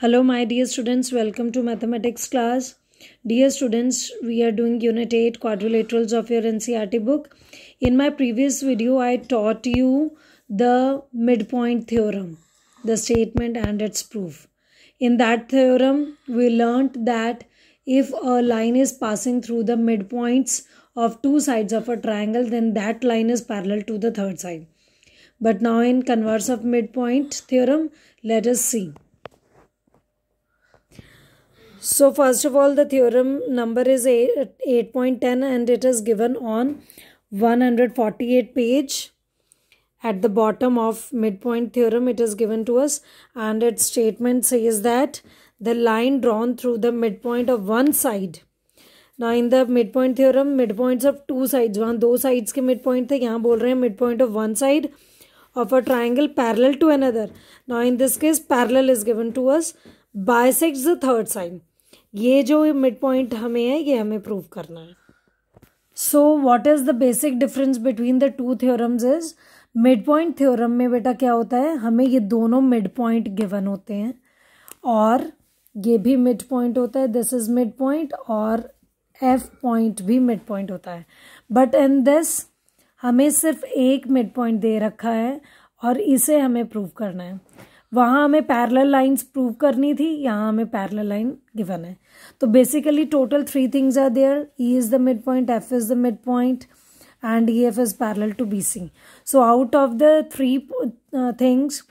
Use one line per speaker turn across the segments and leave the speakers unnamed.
Hello my dear students, welcome to mathematics class. Dear students, we are doing unit 8 quadrilaterals of your NCRT book. In my previous video, I taught you the midpoint theorem, the statement and its proof. In that theorem, we learnt that if a line is passing through the midpoints of two sides of a triangle, then that line is parallel to the third side. But now in converse of midpoint theorem, let us see. So first of all, the theorem number is 8.10 and it is given on 148 page. At the bottom of midpoint theorem, it is given to us and its statement says that the line drawn through the midpoint of one side. Now in the midpoint theorem, midpoints of two sides, वहाँ दो sides के midpoint थे यहाँ बोल रहे हैं midpoint of one side of a triangle parallel to another. Now in this case, parallel is given to us. Bisects the third side. ये जो मिड पॉइंट हमें है ये हमें प्रूव करना है so what is the basic difference between the two theorems is midpoint theorem में बेटा क्या होता है हमें ये दोनों मिड पॉइंट गिवन होते हैं और ये भी मिड पॉइंट होता है दिस इज मिड पॉइंट और एफ पॉइंट भी मिड पॉइंट होता है बट इन दिस हमें सिर्फ एक मिड पॉइंट दे रखा है और इसे हमें प्रूव करना है वहाँ हमें पैरेलल लाइंस प्रूव करनी थी यहाँ हमें पैरेलल लाइन गिवन है तो basically total three things are there E is the midpoint F is the midpoint and E F is parallel to B C so out of the three things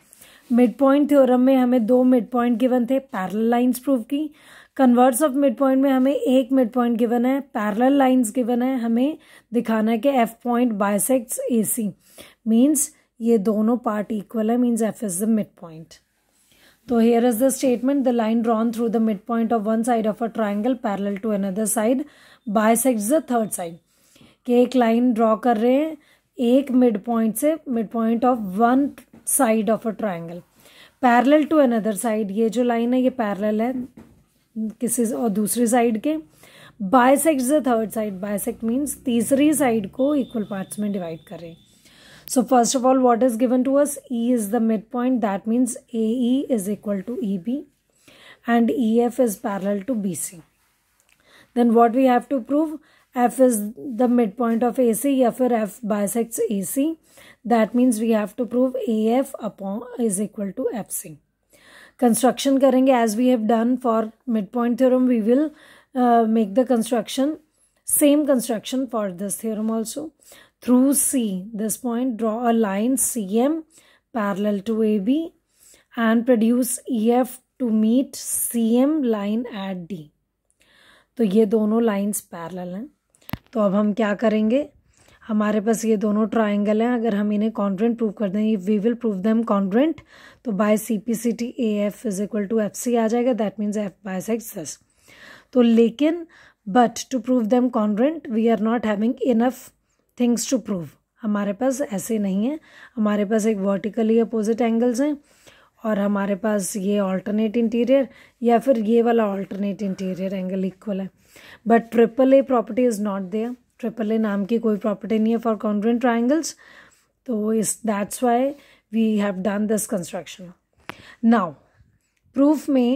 midpoint theorem में हमें दो midpoint given थे parallel lines prove की converse of midpoint में हमें एक midpoint given है parallel lines given है हमें दिखाना है कि एफ पॉइंट बायसेक्ट्स ए सी मीन्स ये दोनों पार्ट इक्वल है means F is the midpoint तो here is the statement the line drawn through the midpoint of one side of a triangle parallel to another side bisect the third side के एक line draw कर रहे हैं एक midpoint से midpoint of one side of a triangle parallel to another side ये जो line है ये पैरल है किसी और दूसरी साइड के bisect the third side bisect means तीसरी साइड को इक्वल पार्ट्स में डिवाइड करें So first of all, what is given to us? E is the midpoint. That means AE is equal to EB and EF is parallel to BC. Then what we have to prove? F is the midpoint of AC. F or F bisects AC. That means we have to prove AF upon is equal to FC. Construction karenge as we have done for midpoint theorem. We will uh, make the construction same construction for this theorem also. through C. This point, draw a line CM parallel to AB and produce EF to meet CM line at D. तो ये दोनों lines parallel हैं तो अब हम क्या करेंगे हमारे पास ये दोनों ट्राइंगल हैं अगर हम इन्हें कॉन्ड्रेंट प्रूव कर दें we will prove them congruent तो by C P C T A F is equal to F C आ जाएगा that means F bisects this तो लेकिन but to prove them congruent we are not having enough things to prove हमारे पास ऐसे नहीं है हमारे पास एक वर्टिकली अपोजिट एंगल्स हैं और हमारे पास ये ऑल्टरनेट इंटीरियर या फिर ये वाला ऑल्टरनेट इंटीरियर एंगल इक्वल है but triple A property is not there triple A नाम की कोई प्रॉपर्टी नहीं है फॉर कॉन्वेंट ट्राइंगल्स तो इस that's why we have done this construction now proof में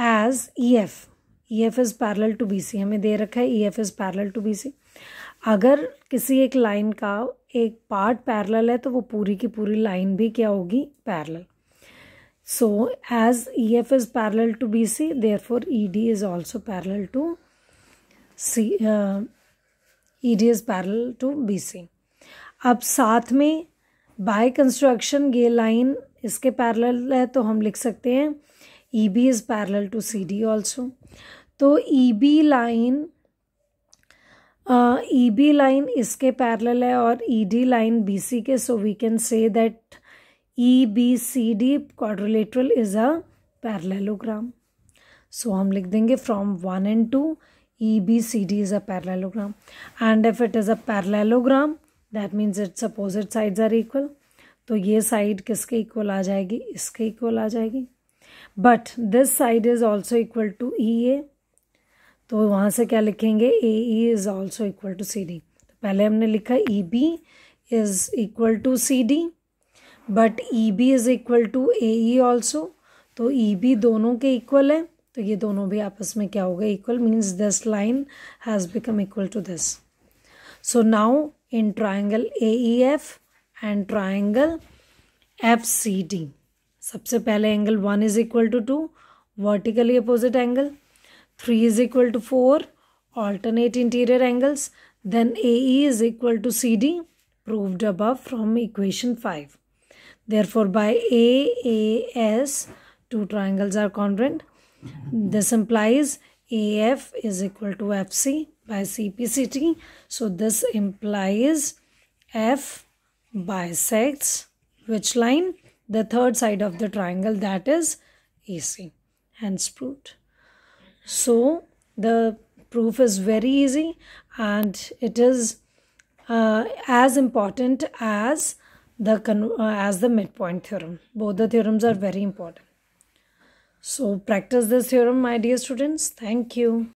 as E F E F is parallel to B C हमें दे रखा है E F is parallel to B C अगर किसी एक लाइन का एक पार्ट पैरेलल है तो वो पूरी की पूरी लाइन भी क्या होगी parallel so as E F is parallel to B C therefore E D is also parallel to C E D is parallel to B C अब साथ में बाय कंस्ट्रक्शन ये लाइन इसके पैरेलल है तो हम लिख सकते हैं E B is parallel to C D also तो E B line E B line इसके पैरेलल है और E D line B C के सो we can say that E B C D quadrilateral is a parallelogram so हम लिख देंगे from one and two E B C D is a parallelogram and if it is a parallelogram that means its opposite sides are equal तो ये side किसके equal आ जाएगी इसके equal आ जाएगी but this side is also equal to E A तो वहाँ से क्या लिखेंगे A E is also equal to C D तो पहले हमने लिखा E B is equal to C D but E B is equal to A E also तो ई e बी दोनों के इक्वल है तो ये दोनों भी आपस में क्या हो गए equal means this line has become equal to this so now A E F and triangle F C D सबसे पहले angle one is equal to two vertically opposite angle 3 is equal to 4 alternate interior angles then AE is equal to CD proved above from equation 5 therefore by AAS two triangles are congruent this implies AF is equal to FC by CPCT so this implies F bisects which line the third side of the triangle that is AC hence proved so the proof is very easy and it is uh, as important as the uh, as the midpoint theorem. Both the theorems are very important. So practice this theorem, my dear students. Thank you.